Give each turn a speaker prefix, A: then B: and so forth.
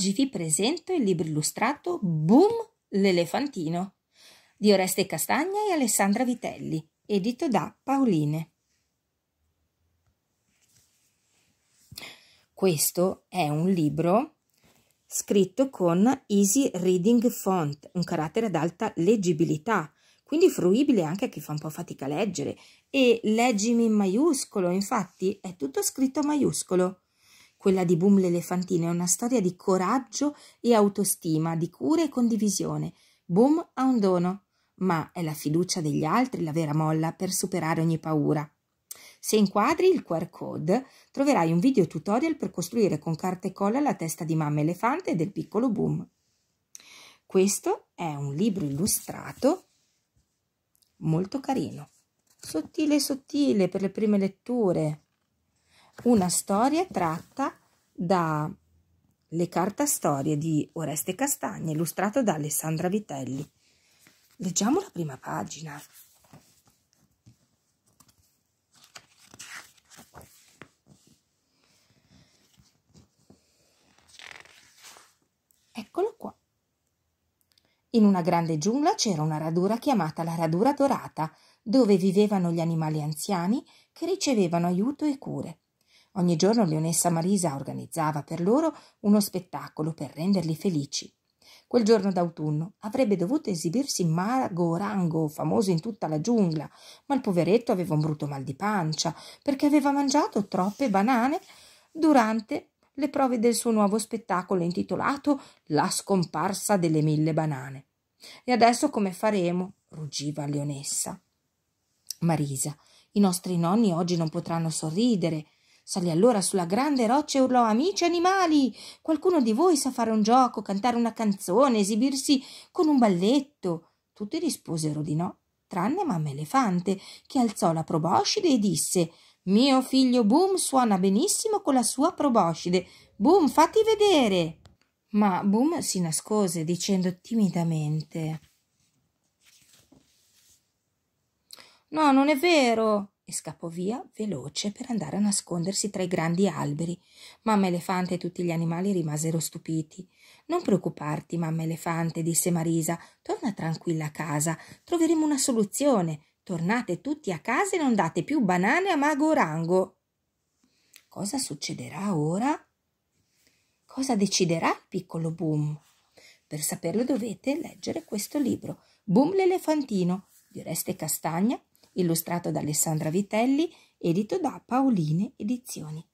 A: Oggi vi presento il libro illustrato Boom l'elefantino di Oreste Castagna e Alessandra Vitelli, edito da Pauline. Questo è un libro scritto con Easy Reading Font, un carattere ad alta leggibilità, quindi fruibile anche a chi fa un po' fatica a leggere. E leggimi in maiuscolo, infatti è tutto scritto a maiuscolo. Quella di Boom l'elefantino è una storia di coraggio e autostima, di cura e condivisione. Boom ha un dono, ma è la fiducia degli altri la vera molla per superare ogni paura. Se inquadri il QR code troverai un video tutorial per costruire con carta e colla la testa di mamma elefante e del piccolo Boom. Questo è un libro illustrato molto carino, sottile sottile per le prime letture una storia tratta da Le storie di Oreste Castagna, illustrato da Alessandra Vitelli. Leggiamo la prima pagina. Eccolo qua. In una grande giungla c'era una radura chiamata la radura dorata, dove vivevano gli animali anziani che ricevevano aiuto e cure. Ogni giorno Leonessa Marisa organizzava per loro uno spettacolo per renderli felici. Quel giorno d'autunno avrebbe dovuto esibirsi Mago Rango, famoso in tutta la giungla, ma il poveretto aveva un brutto mal di pancia perché aveva mangiato troppe banane durante le prove del suo nuovo spettacolo intitolato La scomparsa delle mille banane. E adesso come faremo? ruggiva Leonessa. Marisa, i nostri nonni oggi non potranno sorridere, Salì allora sulla grande roccia e urlò Amici animali, qualcuno di voi sa fare un gioco, cantare una canzone, esibirsi con un balletto? Tutti risposero di no, tranne mamma elefante, che alzò la proboscide e disse Mio figlio Boom suona benissimo con la sua proboscide. Boom, fatti vedere! Ma Boom si nascose dicendo timidamente No, non è vero e scappò via veloce per andare a nascondersi tra i grandi alberi. Mamma Elefante e tutti gli animali rimasero stupiti. Non preoccuparti, mamma Elefante, disse Marisa, torna tranquilla a casa, troveremo una soluzione. Tornate tutti a casa e non date più banane a Mago Orango. Cosa succederà ora? Cosa deciderà il piccolo Boom? Per saperlo dovete leggere questo libro, Boom l'elefantino, di Oreste Castagna, illustrato da Alessandra Vitelli, edito da Paoline Edizioni.